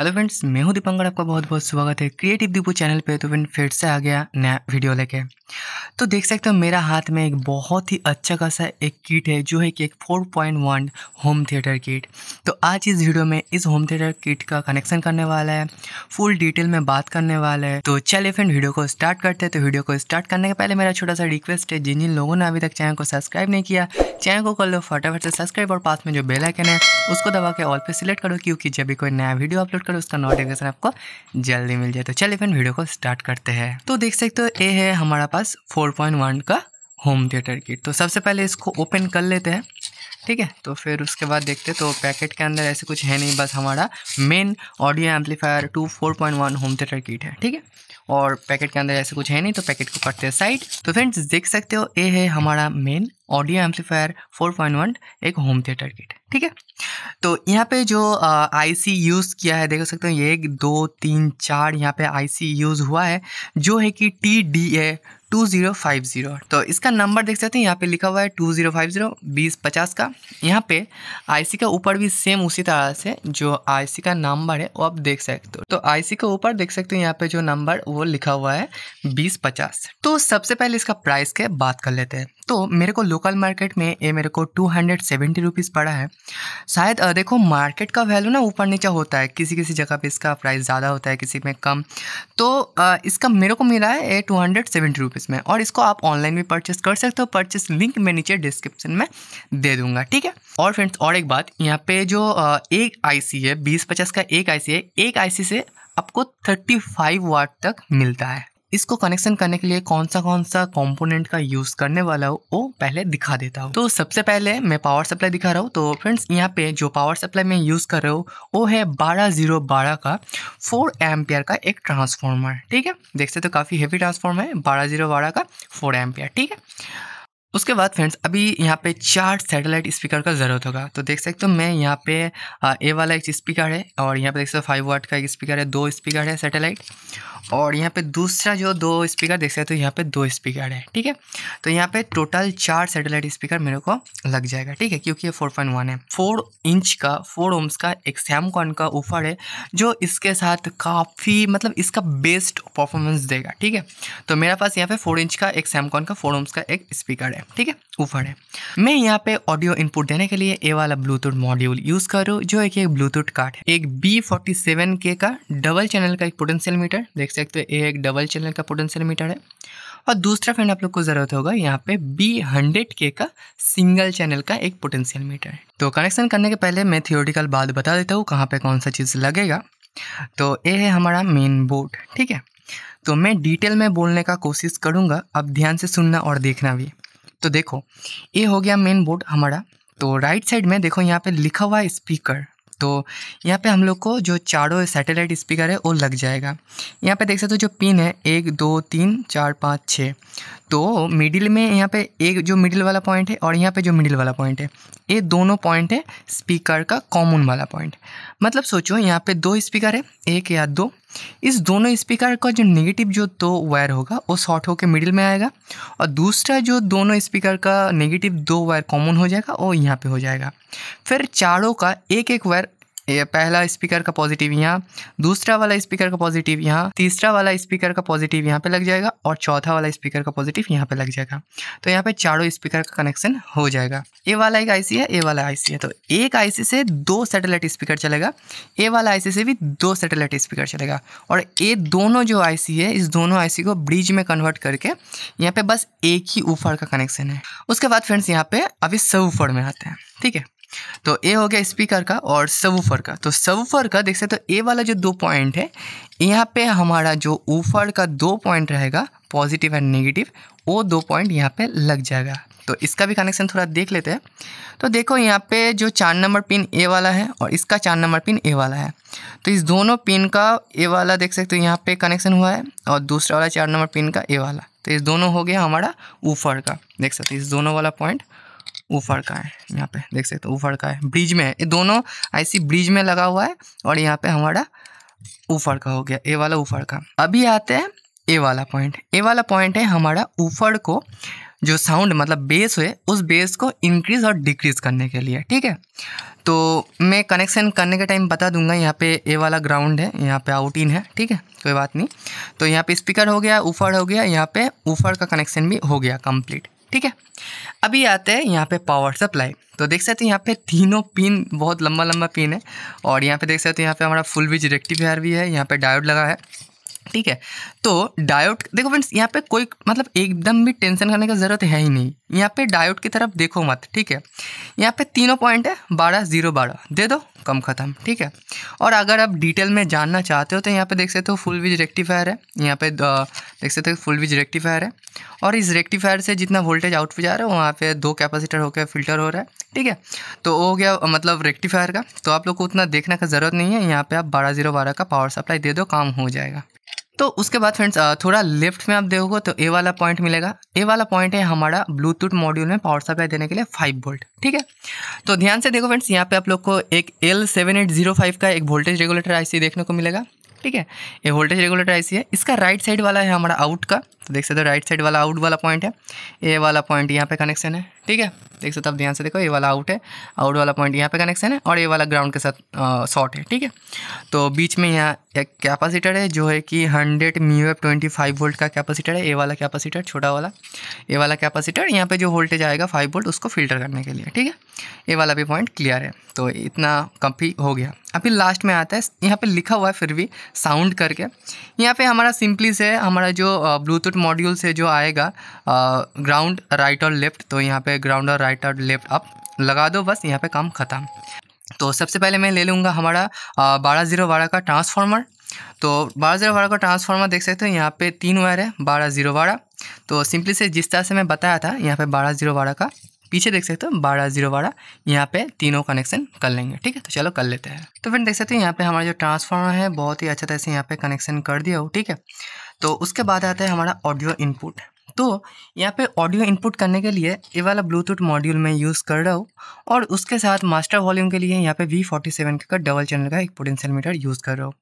hello friends मैं हूं दीपंकर आपका बहुत बहुत स्वागत है क्रिएटिव दीपू चैनल पे तो फ्रेंड फिर से आ गया नया वीडियो लेके तो देख सकते हो मेरा हाथ में एक बहुत ही अच्छा खासा एक किट है जो है कि एक 4.1 होम थिएटर किट तो आज इस वीडियो में इस होम थिएटर किट का कनेक्शन करने वाला है फुल डिटेल में बात करने वाला है तो चले फ्रेंड वीडियो को स्टार्ट करते हैं तो वीडियो को स्टार्ट करने के पहले मेरा छोटा सा रिक्वेस्ट है जिन जिन लोगों ने अभी तक चैनल को सब्सक्राइब नहीं किया चैनल को कर लो फटाफट से सब्सक्राइब और पास में जो बेलाइकन है उसको दबा के ऑल पर सिलेक्ट करो क्योंकि जब भी कोई नया वीडियो अपलोड करो उसका नोटिफिकेशन आपको जल्दी मिल जाए तो चलिए फिर वीडियो को स्टार्ट करते हैं तो देख सकते हो ये है हमारा पास 4.1 का होम थिएटर किट तो सबसे पहले इसको ओपन कर लेते हैं ठीक है तो फिर उसके बाद देखते तो पैकेट के अंदर ऐसे कुछ है नहीं बस हमारा main audio amplifier two four point one home theatre kit है ठीक है और पैकेट के अंदर ऐसे कुछ है नहीं तो पैकेट को करते हैं साइड तो फ्रेंड्स देख सकते हो ये है हमारा मेन ऑडियो एम्पलीफायर 4.1 एक होम थिएटर किट ठीक है तो यहाँ पे जो आईसी यूज़ किया है देख सकते हो एक दो तीन चार यहाँ पे आईसी यूज़ हुआ है जो है कि T D A two zero five zero तो इसका नंबर देख सकते हैं यहाँ पे लिखा हुआ है टू ज़ीरो फाइव ज़ीरो बीस पचास का यहाँ पे आईसी का ऊपर भी सेम उसी तरह से जो आईसी का नंबर है वो आप देख सकते हो तो आईसी के ऊपर देख सकते हैं यहाँ पे जो नंबर वो लिखा हुआ है बीस पचास तो सबसे पहले इसका प्राइस के बात कर लेते हैं तो मेरे को लोकल मार्केट में ये मेरे को टू हंड्रेड सेवेंटी रुपीज़ पड़ा है शायद देखो मार्केट का वैल्यू ना ऊपर नीचे होता है किसी किसी जगह पे इसका प्राइस ज़्यादा होता है किसी में कम तो इसका मेरे को मिला है ये टू हंड्रेड सेवेंटी रुपीज़ में और इसको आप ऑनलाइन भी परचेस कर सकते हो परचेस लिंक मैं नीचे डिस्क्रिप्शन में दे दूँगा ठीक है और फ्रेंड्स और एक बात यहाँ पे जो एक आई है बीस पचास का एक आई है एक आई से आपको थर्टी फाइव वाट तक मिलता है इसको कनेक्शन करने के लिए कौन सा कौन सा कंपोनेंट का यूज करने वाला हूँ वो पहले दिखा देता हूँ तो सबसे पहले मैं पावर सप्लाई दिखा रहा हूँ तो फ्रेंड्स यहाँ पे जो पावर सप्लाई मैं यूज कर रहा हूँ वो है बारह जीरो बारह का फोर एम्पियर का एक ट्रांसफॉर्मर ठीक है देख सकते तो काफ़ी हैवी ट्रांसफॉर्मर है बारह जीरो बारह का फोर एम्पियर ठीक है उसके बाद फ्रेंड्स अभी यहाँ पे चार सैटेलाइट स्पीकर का ज़रूरत होगा तो देख सकते हो मैं यहाँ पे ए वाला एक स्पीकर है और यहाँ पे देख सकते हो फाइव वाट का एक स्पीकर है दो स्पीकर है सैटेलाइट और यहाँ पे दूसरा जो दो स्पीकर देख सकते हो यहाँ पे दो स्पीकर है ठीक है तो यहाँ पे टोटल चार सैटेलाइट स्पीकर मेरे को लग जाएगा ठीक है क्योंकि ये फोर पॉइंट वन है फोर इंच का फोर ओम्स का एक सैमकॉन का ऊपर है जो इसके साथ काफ़ी मतलब इसका बेस्ट परफॉर्मेंस देगा ठीक है तो मेरे पास यहाँ पे फोर इंच का एक सैमकॉन का फोर ओम्स का एक स्पीकर है है ठीक है ऊपर है मैं यहाँ पे ऑडियो इनपुट देने के लिए ए वाला ब्लूटूथ मॉड्यूल यूज कर रहा हूँ जो एक ब्लूटूथ कार्ड है एक बी फोर्टी सेवन के का डबल चैनल का एक पोटेंशियल मीटर देख सकते हो ये एक डबल चैनल का पोटेंशियल मीटर है और दूसरा फ्रेंड आप लोग को ज़रूरत होगा यहाँ पे बी हंड्रेड के का सिंगल चैनल का एक पोटेंशियल मीटर है तो कनेक्शन करने के पहले मैं थियोरिटिकल बात बता देता हूँ कहाँ पे कौन सा चीज़ लगेगा तो ये है हमारा मेन बोर्ड ठीक है तो मैं डिटेल में बोलने का कोशिश करूँगा अब ध्यान से सुनना और देखना भी तो देखो ये हो गया मेन बोर्ड हमारा तो राइट साइड में देखो यहाँ पे लिखा हुआ है स्पीकर तो यहाँ पे हम लोग को जो चारों सैटेलाइट स्पीकर है वो लग जाएगा यहाँ पे देख सकते हो तो जो पिन है एक दो तीन चार पाँच छः तो मिडिल में यहाँ पे एक जो मिडिल वाला पॉइंट है और यहाँ पे जो मिडिल वाला पॉइंट है ये दोनों पॉइंट है स्पीकर का कॉमन वाला पॉइंट मतलब सोचो यहाँ पे दो स्पीकर है एक या दो इस दोनों स्पीकर का जो नेगेटिव जो दो वायर होगा वो शॉर्ट होकर मिडिल में आएगा और दूसरा जो दोनों स्पीकर का नेगेटिव दो वायर कॉमन हो जाएगा वो यहाँ पे हो जाएगा फिर चारों का एक एक वायर ये पहला स्पीकर का पॉजिटिव यहाँ दूसरा वाला स्पीकर का पॉजिटिव यहाँ तीसरा वाला स्पीकर का पॉजिटिव यहाँ पे लग जाएगा और चौथा वाला स्पीकर का पॉजिटिव यहाँ पे लग जाएगा तो यहाँ पे चारों स्पीकर का कनेक्शन हो जाएगा ए वाला एक आईसी है ए वाला आईसी है तो एक आईसी से दो सेटेलाइट स्पीकर चलेगा ए वाला आईसी से भी दो सेटेलाइट स्पीकर चलेगा और ये दोनों जो आईसी है इस दोनों आईसी को ब्रिज में कन्वर्ट करके यहाँ पे बस एक ही ऊपर का कनेक्शन है उसके बाद फ्रेंड्स यहाँ पे अभी सब ऊपर में आते हैं ठीक है तो ए हो गया स्पीकर का और सबूफर का तो सबूफर का देख सकते हो तो ए वाला जो दो पॉइंट है यहाँ पे हमारा जो ऊफर का दो पॉइंट रहेगा पॉजिटिव एंड नेगेटिव वो दो पॉइंट यहाँ पे लग जाएगा तो इसका भी कनेक्शन थोड़ा देख लेते हैं तो देखो यहाँ पे जो चार नंबर पिन ए वाला है और इसका चार नंबर पिन ए वाला है तो इस दोनों पिन का ए वाला देख सकते हो यहाँ पे कनेक्शन हुआ है और दूसरा वाला चार नंबर पिन का ए वाला तो इस दोनों हो गया हमारा ऊफर का देख सकते हो इस दोनों वाला पॉइंट ऊपर का है यहाँ पे देख सकते हो ऊपर का है ब्रिज में है ये दोनों आईसी ब्रिज में लगा हुआ है और यहाँ पे हमारा ऊपर का हो गया ए वाला ऊपर का अभी आते हैं ए वाला पॉइंट ए वाला पॉइंट है हमारा ऊपर को जो साउंड मतलब बेस है उस बेस को इंक्रीज और डिक्रीज करने के लिए ठीक है तो मैं कनेक्शन करने के टाइम बता दूंगा यहाँ पे ए वाला ग्राउंड है यहाँ पे आउट इन है ठीक है कोई बात नहीं तो यहाँ पे स्पीकर हो गया ऊपर हो गया यहाँ पे ऊपर का कनेक्शन भी हो गया कंप्लीट ठीक है अभी आते हैं यहाँ पे पावर सप्लाई तो देख सकते हैं यहाँ पे तीनों पिन बहुत लंबा लंबा पिन है और यहाँ पे देख सकते हैं यहाँ पे हमारा फुल विज रेक्टिफायर भी है यहाँ पे डायोड लगा है ठीक है तो डायोड देखो फ्रेंड्स यहाँ पे कोई मतलब एकदम भी टेंशन करने का ज़रूरत है ही नहीं यहाँ पे डायोड की तरफ देखो मत ठीक है यहाँ पे तीनों पॉइंट है बारह जीरो बारह दे दो कम ख़त्म ठीक है और अगर आप डिटेल में जानना चाहते हो तो यहाँ पे देख सकते हो फुल विज रेक्टिफायर है यहाँ पे देख सकते हो फुल विज रेक्टिफायर है और इस रेक्टिफायर से जितना वोल्टेज आउटपुट जा रहा है वहाँ पे दो कैपेसिटर होकर फिल्टर हो रहा है ठीक है तो हो गया मतलब रेक्टिफायर का तो आप लोग को उतना देखने का ज़रूरत नहीं है यहाँ पे आप बारह जीरो बारह का पावर सप्लाई दे दो काम हो जाएगा तो उसके बाद फ्रेंड्स थोड़ा लेफ्ट में आप देखोगे तो ए वाला पॉइंट मिलेगा ए वाला पॉइंट है हमारा ब्लूटूथ मॉड्यूल में पावर सप्लाई देने के लिए फाइव वोल्ट ठीक है तो ध्यान से देखो फ्रेंड्स यहाँ पे आप लोग को एक L seven eight zero five का एक वोल्टेज रेगुलेटर आईसी देखने को मिलेगा ठीक है ये वोल्टेज रेगुलेटर आईसी है इसका राइट साइड वाला है हमारा आउट का तो देख सकते हो राइट साइड वाला आउट वाला पॉइंट है ए वाला पॉइंट यहाँ पे कनेक्शन है ठीक है देख सकते हो आप ध्यान से देखो ये वाला आउट है आउट वाला पॉइंट यहाँ पे कनेक्शन है और ये वाला ग्राउंड के साथ शॉर्ट है ठीक है तो बीच में यहाँ एक कैपेसिटर है जो है कि hundred mu F twenty five volt का कैपेसिटर है ए वाला कैपेसिटर छोटा वाला ए वाला कैपेसिटर यहाँ पे जो वोल्टेज आएगा फाइव वोल्ट उसको फिल्टर करने के लिए ठीक है ए वाला भी पॉइंट क्लियर है तो इतना कम्फी हो गया अभी लास्ट में आता है यहाँ पे लिखा हुआ है फिर भी साउंड करके यहाँ पे हमारा सिंपली से हमारा जो ब्लूटूथ मॉड्यूल से जो आएगा ग्राउंड राइट और लेफ्ट तो यहाँ पे ग्राउंड और राइट राइट और लेफ्ट अप लगा दो बस यहाँ पे काम ख़त्म तो सबसे पहले मैं ले लूँगा हमारा बारह ज़ीरो बारह का ट्रांसफार्मर तो बारह ज़ीरो बारह का ट्रांसफार्मर देख सकते हो यहाँ पे तीन वायर है बारह ज़ीरो बारह तो सिंपली से जिस तरह से मैं बताया था यहाँ पे बारह ज़ीरो बारह का पीछे देख सकते हो बारह जीरो बारह यहाँ पे तीनों कनेक्शन कर लेंगे ठीक है तो चलो कर लेते हैं तो फिर देख सकते हो यहाँ पे हमारा जो ट्रांसफार्मर है बहुत ही अच्छा तरह से यहाँ पे कनेक्शन कर दिया हो ठीक है तो उसके बाद आता है हमारा ऑडियो इनपुट तो यहाँ पे ऑडियो इनपुट करने के लिए ये वाला ब्लूटूथ मॉड्यूल मैं यूज़ कर रहा हूँ और उसके साथ मास्टर वॉल्यूम के लिए यहाँ पे वी फोर्टी सेवन का डबल चैनल का एक पोटेंशियल मीटर यूज़ कर रहा हूँ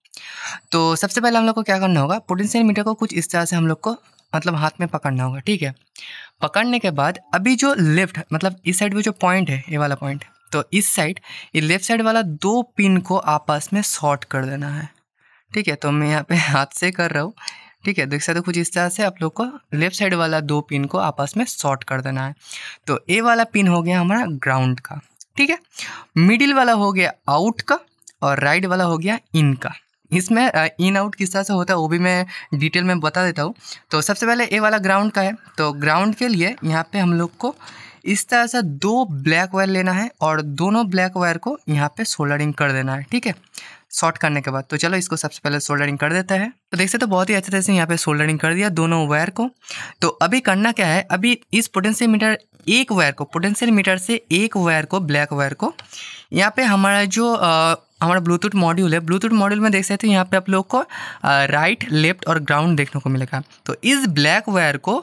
तो सबसे पहले हम लोग को क्या करना होगा पोटेंशियल मीटर को कुछ इस तरह से हम लोग को मतलब हाथ में पकड़ना होगा ठीक है पकड़ने के बाद अभी जो लेफ्ट मतलब इस साइड में जो पॉइंट है ये वाला पॉइंट तो इस साइड ये लेफ्ट साइड वाला दो पिन को आपस में शॉर्ट कर देना है ठीक है तो मैं यहाँ पे हाथ से कर रहा हूँ ठीक है देख सकते हो कुछ इस तरह से आप लोग को लेफ्ट साइड वाला दो पिन को आपस में शॉर्ट कर देना है तो ए वाला पिन हो गया हमारा ग्राउंड का ठीक है मिडिल वाला हो गया आउट का और राइट वाला हो गया इन का इसमें इन आउट किस तरह से होता है वो भी मैं डिटेल में बता देता हूँ तो सबसे पहले ए वाला ग्राउंड का है तो ग्राउंड के लिए यहाँ पे हम लोग को इस तरह से दो ब्लैक वायर लेना है और दोनों ब्लैक वायर को यहाँ पे सोल्डरिंग कर देना है ठीक है शॉर्ट करने के बाद तो चलो इसको सबसे पहले सोल्डरिंग कर देते हैं तो देख सकते तो बहुत ही अच्छे तरह से यहाँ पे सोल्डरिंग कर दिया दोनों वायर को तो अभी करना क्या है अभी इस पोटेंशियल मीटर एक वायर को पोटेंशियल मीटर से एक वायर को ब्लैक वायर को यहाँ पे हमारा जो आ, हमारा ब्लूटूथ मॉड्यूल है ब्लूटूथ मॉड्यूल में देख सकते हैं यहाँ पे आप लोग को राइट लेफ्ट और ग्राउंड देखने को मिलेगा तो इस ब्लैक वायर को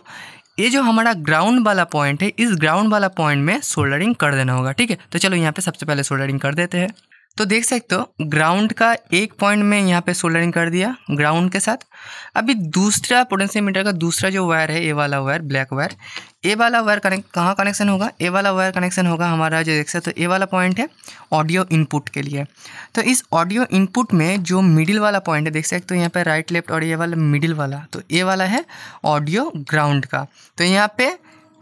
ये जो हमारा ग्राउंड वाला पॉइंट है इस ग्राउंड वाला पॉइंट में सोल्डरिंग कर देना होगा ठीक है तो चलो यहाँ पे सबसे पहले सोल्डरिंग कर देते हैं तो देख सकते हो ग्राउंड का एक पॉइंट में यहाँ पे सोल्डरिंग कर दिया ग्राउंड के साथ अभी दूसरा मीटर का दूसरा जो वायर है ए वाला वायर ब्लैक वायर ए वाला वायर कनेक्ट कहाँ कनेक्शन होगा ए वाला वायर कनेक्शन होगा हमारा जो देख सकते हो ए वाला पॉइंट है ऑडियो इनपुट के लिए तो इस ऑडियो इनपुट में जो मिडिल वाला पॉइंट है देख सकते हो तो यहाँ पर राइट लेफ्ट और ये वाला मिडिल वाला तो ए वाला है ऑडियो ग्राउंड का तो यहाँ पर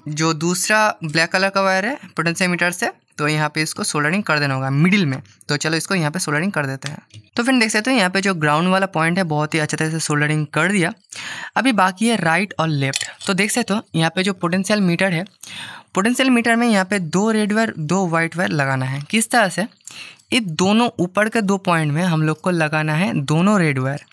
जो दूसरा ब्लैक कलर का वायर है पोटेंशियोमीटर से तो यहाँ पे इसको सोल्डरिंग कर देना होगा मिडिल में तो चलो इसको यहाँ पे सोल्डरिंग कर देते हैं तो फिर देख सकते हो यहाँ पे जो ग्राउंड वाला पॉइंट है बहुत ही अच्छे तरह से सोल्डरिंग कर दिया अभी बाकी है राइट और लेफ्ट तो देख सकते हो यहाँ पे जो पोटेंशियल मीटर है पोटेंशियल मीटर में यहाँ पे दो रेड वायर दो व्हाइट वायर लगाना है किस तरह से ये दोनों ऊपर के दो पॉइंट में हम लोग को लगाना है दोनों रेड वायर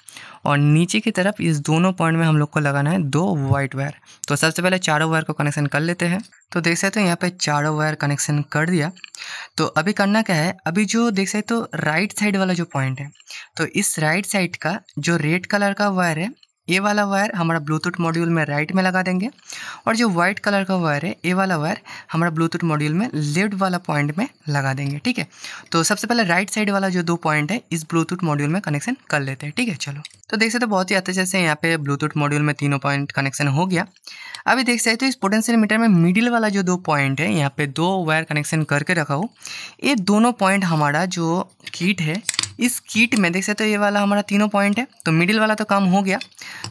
और नीचे की तरफ इस दोनों पॉइंट में हम लोग को लगाना है दो वाइट वायर तो सबसे पहले चारों वायर को कनेक्शन कर लेते हैं तो देख सकते हो यहाँ पे चारों वायर कनेक्शन कर दिया तो अभी करना क्या है अभी जो देख सकते हो तो राइट साइड वाला जो पॉइंट है तो इस राइट साइड का जो रेड कलर का वायर है ये वाला वायर हमारा ब्लूटूथ मॉड्यूल में राइट में लगा देंगे और जो व्हाइट कलर का वायर है ये वाला वायर हमारा ब्लूटूथ मॉड्यूल में लेफ्ट वाला पॉइंट में लगा देंगे ठीक है तो सबसे पहले राइट साइड वाला जो दो पॉइंट है इस ब्लूटूथ मॉड्यूल में कनेक्शन कर लेते हैं ठीक है चलो तो देख सकते बहुत ही अच्छे से यहाँ पे ब्लूटूथ मॉड्यूल में तीनों पॉइंट कनेक्शन हो गया अभी देख सकते तो इस पोटेंशियल मीटर में मिडिल वाला जो दो पॉइंट है यहाँ पे दो वायर कनेक्शन करके रखा हो ये दोनों पॉइंट हमारा जो किट है इस कीट में देख सकते हो ये वाला हमारा तीनों पॉइंट है तो मिडिल वाला तो काम हो गया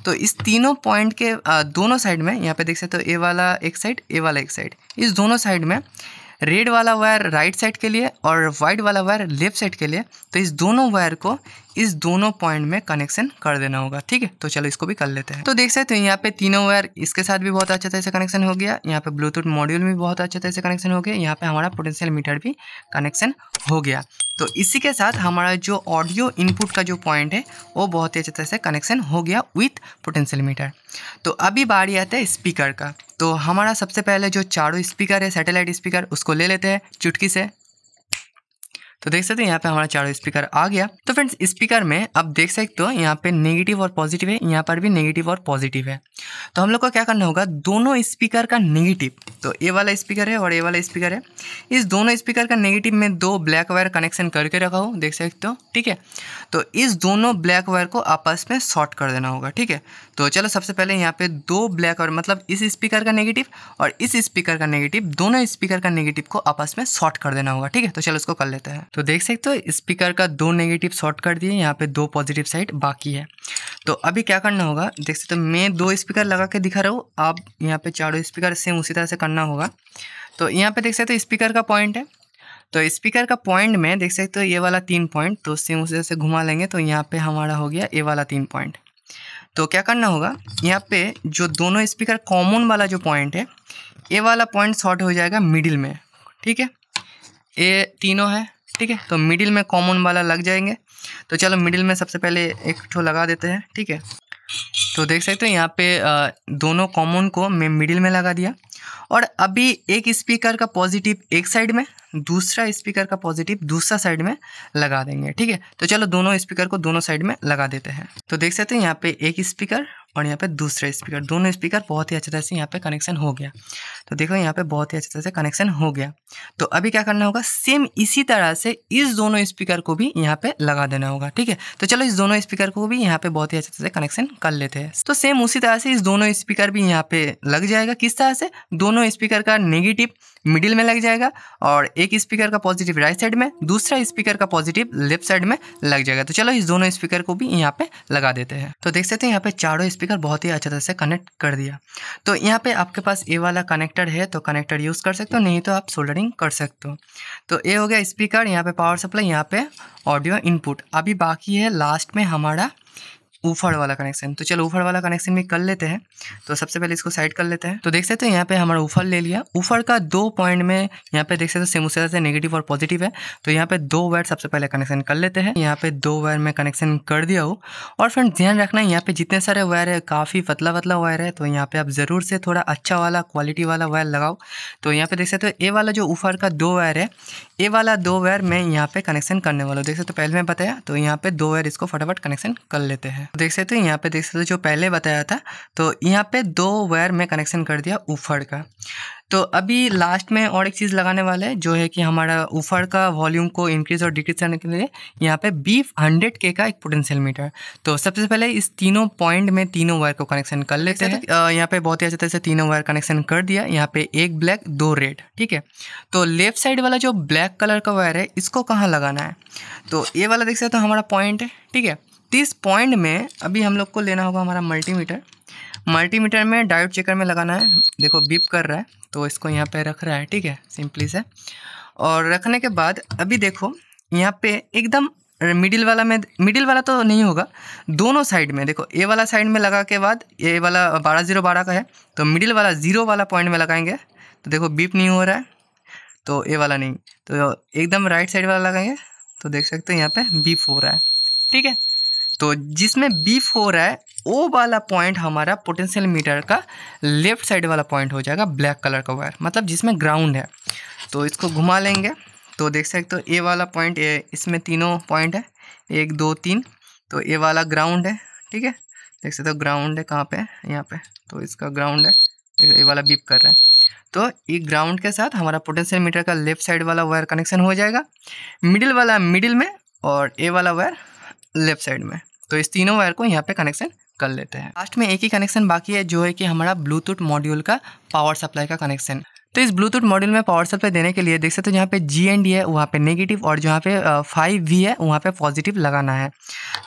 तो इस तीनों पॉइंट के दोनों साइड में यहाँ पे देख सकते हो ए वाला एक साइड ए वाला एक साइड इस दोनों साइड में रेड वाला वायर राइट साइड के लिए और वाइट वाला वायर लेफ्ट साइड के लिए तो इस दोनों वायर को इस दोनों पॉइंट में कनेक्शन कर देना होगा ठीक है तो चलो इसको भी कर लेते हैं तो देख सकते हो यहाँ पे तीनों वायर इसके साथ भी बहुत अच्छा तरह से कनेक्शन हो गया यहाँ पे ब्लूटूथ मॉड्यूल भी बहुत अच्छा तरह से कनेक्शन हो गया यहाँ पे हमारा पोटेंशियल मीटर भी कनेक्शन हो गया तो इसी के साथ हमारा जो ऑडियो इनपुट का जो पॉइंट है वो बहुत ही अच्छे तरह से कनेक्शन हो गया विथ पोटेंशियल मीटर तो अभी बारी आता है स्पीकर का तो हमारा सबसे पहले जो चारों स्पीकर है सैटेलाइट स्पीकर उसको ले लेते हैं चुटकी से तो देख सकते हैं यहाँ पे हमारा चारों स्पीकर आ गया तो फ्रेंड्स स्पीकर में अब देख सकते हो यहाँ पे नेगेटिव और पॉजिटिव है यहाँ पर भी नेगेटिव और पॉजिटिव है तो हम लोग को क्या करना होगा दोनों स्पीकर का नेगेटिव तो ये वाला स्पीकर है और ये वाला स्पीकर है इस दोनों स्पीकर का नेगेटिव में दो ब्लैक वायर कनेक्शन करके रखा हो देख सकते हो ठीक है तो इस दोनों ब्लैक वायर को आपस में शॉर्ट कर देना होगा ठीक है तो चलो सबसे पहले यहाँ पे दो ब्लैक वायर मतलब इस स्पीकर का नेगेटिव और इस स्पीकर का नेगेटिव दोनों स्पीकर का नेगेटिव को आपस में शॉर्ट कर देना होगा ठीक है तो चलो इसको कर लेते हैं तो देख सकते हो स्पीकर का दो नेगेटिव शॉर्ट कर दिए यहाँ पे दो पॉजिटिव साइड बाकी है तो अभी क्या करना होगा देख सकते हो मैं दो स्पीकर लगा के दिखा रहा हूँ आप यहाँ पे चारों स्पीकर सेम उसी तरह से करना होगा तो यहाँ पे देख सकते हो स्पीकर का पॉइंट है तो स्पीकर का पॉइंट में देख सकते हो ये वाला तीन पॉइंट तो सेम उसी तरह से घुमा लेंगे तो यहाँ पर हमारा हो गया ए वाला तीन पॉइंट तो क्या करना होगा यहाँ पे जो दोनों स्पीकर कॉमन वाला जो पॉइंट है ए वाला पॉइंट शॉर्ट हो जाएगा मिडिल में ठीक है ए तीनों है ठीक है तो मिडिल में कॉमन वाला लग जाएंगे तो चलो मिडिल में सबसे पहले एक ठो लगा देते हैं ठीक है तो देख सकते हो यहाँ पे दोनों कॉमन को मैं मिडिल में लगा दिया और अभी एक स्पीकर का पॉजिटिव एक साइड में दूसरा स्पीकर का पॉजिटिव दूसरा साइड में लगा देंगे ठीक है तो चलो दोनों स्पीकर को दोनों साइड में लगा देते हैं तो देख सकते हैं यहाँ पे एक स्पीकर और यहाँ पे दूसरा स्पीकर दोनों स्पीकर बहुत ही अच्छे तरह से यहाँ पे कनेक्शन हो गया तो देखो यहाँ पे बहुत ही अच्छे तरह से कनेक्शन हो गया तो अभी क्या करना होगा सेम इसी तरह से इस दोनों स्पीकर को भी यहाँ पे लगा देना होगा ठीक है तो चलो इस दोनों स्पीकर को भी यहाँ पे बहुत ही अच्छे तरह से कनेक्शन कर लेते हैं तो सेम उसी तरह से इस दोनों स्पीकर भी यहाँ पे लग जाएगा किस तरह से दोनों स्पीकर का नेगेटिव मिडिल में लग जाएगा और एक स्पीकर का पॉजिटिव राइट साइड में दूसरा स्पीकर का पॉजिटिव लेफ्ट साइड में लग जाएगा तो चलो इस दोनों स्पीकर को भी यहाँ पे लगा देते हैं तो देख सकते हैं यहाँ पे चारों स्पीकर बहुत ही अच्छे तरह से कनेक्ट कर दिया तो यहाँ पे आपके पास ए वाला कनेक्टर है तो कनेक्टर यूज़ कर सकते हो नहीं तो आप सोल्डरिंग कर सकते हो तो ए हो गया स्पीकर यहाँ पे पावर सप्लाई यहाँ पे ऑडियो इनपुट अभी बाकी है लास्ट में हमारा ऊफड़ वाला कनेक्शन तो चलो ऊफड़ वाला कनेक्शन भी कर लेते हैं तो सबसे पहले इसको साइड कर लेते हैं तो देख सकते हैं यहाँ पे हमारा ऊफर ले लिया ऊफर का दो पॉइंट में यहाँ पे देख सकते हो सेम से नेगेटिव और पॉजिटिव है तो यहाँ पे दो वायर सबसे पहले कनेक्शन कर लेते हैं यहाँ पे दो वायर में कनेक्शन कर दिया हो और फ्रेंड ध्यान रखना है यहाँ पे जितने सारे वायर है काफ़ी पतला पतला वायर है तो यहाँ पे आप ज़रूर से थोड़ा अच्छा वाला क्वालिटी वाला वायर लगाओ तो यहाँ पे देख सकते हो ए वाला जो ऊफर का दो वायर है ए वाला दो वायर मैं यहाँ पे कनेक्शन करने वाला हूँ देख सकते हो पहले मैं बताया तो यहाँ पे दो वायर इसको फटाफट कनेक्शन कर लेते हैं देख सकते हो यहाँ पे देख सकते हो जो पहले बताया था तो यहाँ पे दो वायर में कनेक्शन कर दिया ऊफर का तो अभी लास्ट में और एक चीज़ लगाने वाला है जो है कि हमारा ऊफर का वॉल्यूम को इंक्रीज और डिक्रीज करने के लिए यहाँ पे बी हंड्रेड के का एक पोटेंशियल मीटर तो सबसे पहले इस तीनों पॉइंट में तीनों वायर को कनेक्शन कर लेते हैं यहाँ पे बहुत ही अच्छे तरह से तीनों वायर कनेक्शन कर दिया यहाँ पे एक ब्लैक दो रेड ठीक है तो लेफ्ट साइड वाला जो ब्लैक कलर का वायर है इसको कहाँ लगाना है तो ये वाला देख सकते हो तो हमारा पॉइंट है ठीक है तीस पॉइंट में अभी हम लोग को लेना होगा हमारा मल्टीमीटर मल्टीमीटर में डायोड चेकर में लगाना है देखो बीप कर रहा है तो इसको यहाँ पे रख रहा है ठीक है सिंपली से और रखने के बाद अभी देखो यहाँ पे एकदम मिडिल वाला में मिडिल वाला तो नहीं होगा दोनों साइड में देखो ए वाला साइड में लगा के बाद ए वाला बारह जीरो बारह का है तो मिडिल वाला जीरो वाला पॉइंट में लगाएंगे तो देखो बीप नहीं हो रहा है तो ए वाला नहीं तो एकदम राइट साइड वाला लगाएंगे तो देख सकते हो यहाँ पे बीप हो रहा है ठीक है तो जिसमें बी फोर है ओ वाला पॉइंट हमारा पोटेंशियल मीटर का लेफ्ट साइड वाला पॉइंट हो जाएगा ब्लैक कलर का वायर मतलब जिसमें ग्राउंड है तो इसको घुमा लेंगे तो देख सकते हो ए वाला पॉइंट इसमें तीनों पॉइंट है एक दो तीन तो ए वाला ग्राउंड है ठीक है देख सकते हो ग्राउंड है कहाँ पे यहाँ पे तो इसका ग्राउंड है ए वाला बीप कर रहा है तो ये ग्राउंड के साथ हमारा पोटेंशियल मीटर का लेफ्ट साइड वाला वायर कनेक्शन हो जाएगा मिडिल वाला मिडिल में और ए वाला वायर लेफ्ट साइड में तो इस तीनों वायर को यहाँ पे कनेक्शन कर लेते हैं लास्ट में एक ही कनेक्शन बाकी है जो है कि हमारा ब्लूटूथ मॉड्यूल का पावर सप्लाई का कनेक्शन तो इस ब्लूटूथ मॉड्यूल में पावर सप्लाई देने के लिए देख सकते हो जहाँ पे जी एन डी है वहाँ पे नेगेटिव और जहाँ पे फाइव वी है वहाँ पे पॉजिटिव लगाना है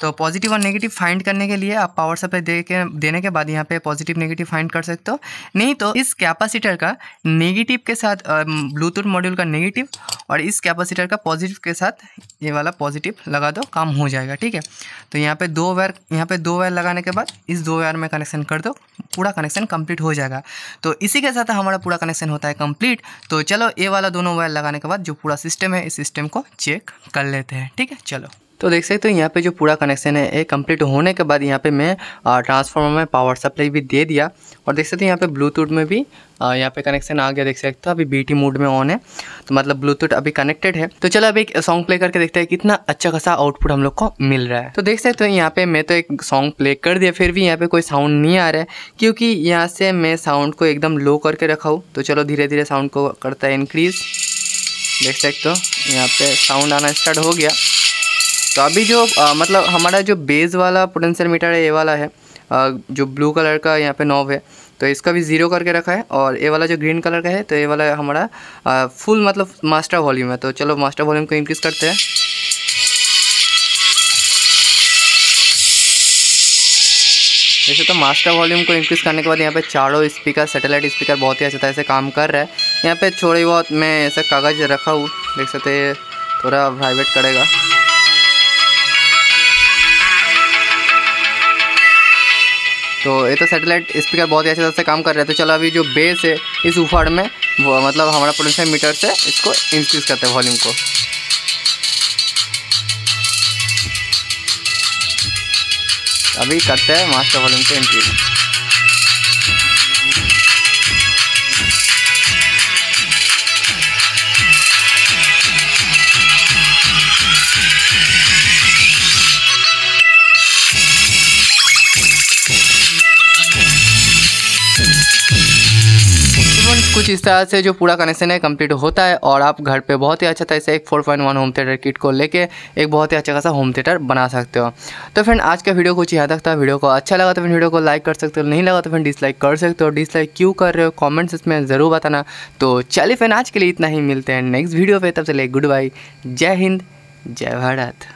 तो पॉजिटिव और नेगेटिव फाइंड करने के लिए आप पावर सप्लाई दे के देने के बाद यहाँ पे पॉजिटिव नेगेटिव फाइंड कर सकते हो नहीं तो इस कैपेसिटर का नेगेटिव के साथ ब्लूटूथ मॉड्यूल का नेगेटिव और इस कैपेसिटर का पॉजिटिव के साथ ये वाला पॉजिटिव लगा दो काम हो जाएगा ठीक है तो यहाँ पे दो वायर यहाँ पे दो वायर लगाने के बाद इस दो वायर में कनेक्शन कर दो पूरा कनेक्शन कंप्लीट हो जाएगा तो इसी के साथ हमारा पूरा कनेक्शन होता है कंप्लीट तो चलो ये वाला दोनों वायर लगाने के बाद जो पूरा सिस्टम है इस सिस्टम को चेक कर लेते हैं ठीक है चलो तो देख सकते हो यहाँ पे जो पूरा कनेक्शन है ये कंप्लीट होने के बाद यहाँ पे मैं ट्रांसफार्मर में पावर सप्लाई भी दे दिया और देख सकते हो यहाँ पे ब्लूटूथ में भी यहाँ पे कनेक्शन आ गया देख सकते हो अभी बीटी मोड में ऑन है तो मतलब ब्लूटूथ अभी कनेक्टेड है तो चलो अभी एक सॉन्ग प्ले करके देखते हैं कितना अच्छा खासा आउटपुट हम लोग को मिल रहा है तो देख सकते हो तो यहाँ पे मैं तो एक सॉन्ग प्ले कर दिया फिर भी यहाँ पे कोई साउंड नहीं आ रहा है क्योंकि यहाँ से मैं साउंड को एकदम लो करके रखा हूँ तो चलो धीरे धीरे साउंड को करता है इंक्रीज़ देख सकते हो यहाँ पे साउंड आना स्टार्ट हो गया तो अभी जो आ, मतलब हमारा जो बेस वाला पोटेंशियल मीटर है ये वाला है आ, जो ब्लू कलर का यहाँ पे नॉब है तो इसका भी ज़ीरो करके रखा है और ये वाला जो ग्रीन कलर का है तो ये वाला हमारा आ, फुल मतलब मास्टर वॉल्यूम है तो चलो मास्टर वॉल्यूम को इंक्रीज़ करते हैं जैसे तो मास्टर वॉल्यूम को इंक्रीज़ करने के बाद यहाँ पे चारों स्पीकर सैटेलाइट स्पीकर बहुत ही अच्छा तरह से काम कर रहा है यहाँ पे थोड़ी बहुत मैं ऐसा कागज़ रखा हूँ देख सकते थोड़ा वाइब्रेट करेगा तो ये तो सैटेलाइट स्पीकर बहुत ही अच्छे तरह से काम कर रहा है तो चलो अभी जो बेस है इस उफाड़ में वो मतलब हमारा पोटेंशियल मीटर से इसको इंक्रीज़ करते हैं वॉल्यूम को अभी करते हैं मास्टर वॉल्यूम को इंक्रीज़ कुछ इस तरह से जो पूरा कनेक्शन है कंप्लीट होता है और आप घर पे बहुत ही अच्छा तरह से एक 4.1 होम थिएटर किट को लेके एक बहुत ही अच्छा खासा होम थिएटर बना सकते हो तो फ्रेंड आज का वीडियो कुछ यहाँ तक था वीडियो को अच्छा लगा तो फिर वीडियो को लाइक कर सकते हो नहीं लगा तो फिर डिसलाइक कर सकते हो डिसलाइक क्यों कर रहे हो कॉमेंट्स इसमें ज़रूर बताना तो चलिए फ्रेंड आज के लिए इतना ही मिलते हैं नेक्स्ट वीडियो पर तब से ले गुड बाई जय हिंद जय भारत